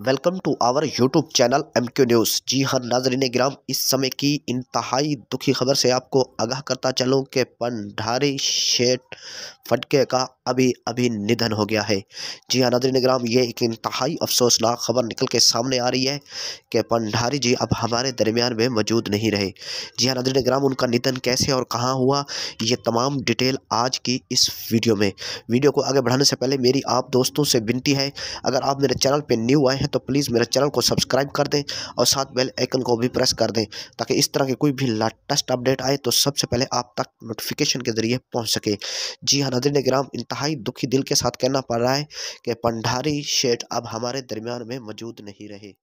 welcome to our YouTube channel M Q news जी हाँ नाजरीन ग्राम इस समय की इंतहाई दुखी खबर से आपको आगाह करता चलूँ कि पंडारी शेठ फटके का अभी अभी निधन हो गया है जी हाँ नदरी निगराम ये एक इंतहाई अफसोसनाक खबर निकल के सामने आ रही है कि भंडारी जी अब हमारे दरमियान में मौजूद नहीं रहे जी हाँ नदरी निगराम उनका निधन कैसे और कहाँ हुआ ये तमाम डिटेल आज की इस वीडियो में वीडियो को आगे बढ़ाने से पहले मेरी आप दोस्तों से विनती है अगर आप मेरे चैनल पर न्यू आए हैं तो प्लीज़ मेरे चैनल को सब्सक्राइब कर दें और साथ बेल आइकन को भी प्रेस कर दें ताकि इस तरह के कोई भी लेटेस्ट अपडेट आए तो सबसे पहले आप तक नोटिफिकेशन के ज़रिए पहुँच सके जी हाँ नदरी निगराम इंतहाई दुखी दिल के साथ कहना पड़ रहा है कि पंडारी शेठ अब हमारे दरमियान में मौजूद नहीं रहे